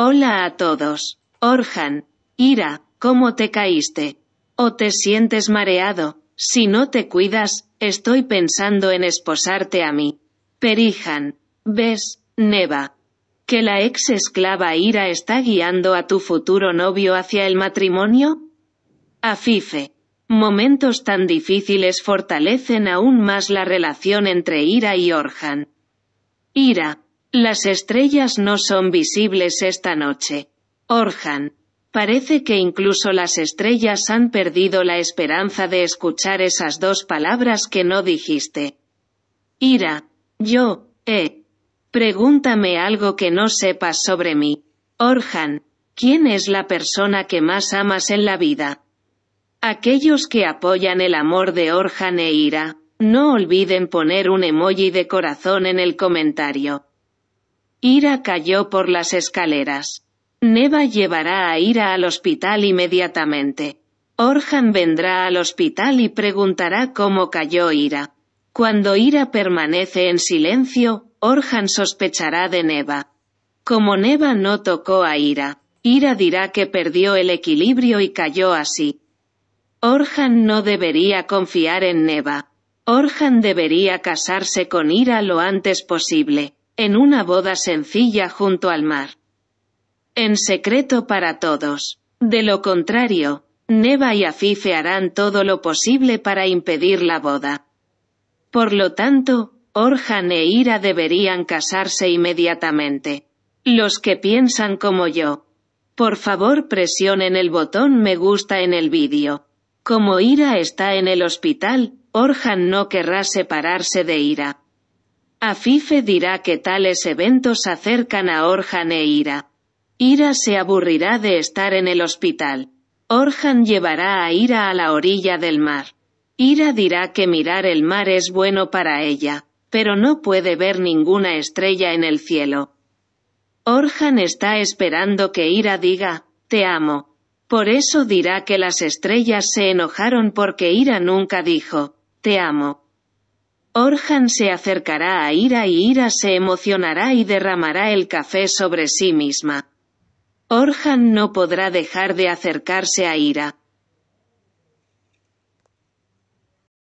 Hola a todos. Orhan, Ira, ¿cómo te caíste? ¿O te sientes mareado? Si no te cuidas, estoy pensando en esposarte a mí. Perijan. ¿Ves, Neva? ¿Que la ex esclava Ira está guiando a tu futuro novio hacia el matrimonio? Afife. Momentos tan difíciles fortalecen aún más la relación entre Ira y Orhan. Ira, las estrellas no son visibles esta noche. Orhan. Parece que incluso las estrellas han perdido la esperanza de escuchar esas dos palabras que no dijiste. Ira. Yo, eh. Pregúntame algo que no sepas sobre mí. Orhan. ¿Quién es la persona que más amas en la vida? Aquellos que apoyan el amor de Orhan e Ira, no olviden poner un emoji de corazón en el comentario. Ira cayó por las escaleras. Neva llevará a Ira al hospital inmediatamente. Orhan vendrá al hospital y preguntará cómo cayó Ira. Cuando Ira permanece en silencio, Orhan sospechará de Neva. Como Neva no tocó a Ira, Ira dirá que perdió el equilibrio y cayó así. Orhan no debería confiar en Neva. Orhan debería casarse con Ira lo antes posible en una boda sencilla junto al mar. En secreto para todos. De lo contrario, Neva y Afife harán todo lo posible para impedir la boda. Por lo tanto, Orhan e Ira deberían casarse inmediatamente. Los que piensan como yo. Por favor presionen el botón me gusta en el vídeo. Como Ira está en el hospital, Orhan no querrá separarse de Ira. Afife dirá que tales eventos acercan a Orhan e Ira. Ira se aburrirá de estar en el hospital. Orhan llevará a Ira a la orilla del mar. Ira dirá que mirar el mar es bueno para ella, pero no puede ver ninguna estrella en el cielo. Orhan está esperando que Ira diga, te amo. Por eso dirá que las estrellas se enojaron porque Ira nunca dijo, te amo. Orhan se acercará a Ira y Ira se emocionará y derramará el café sobre sí misma. Orhan no podrá dejar de acercarse a Ira.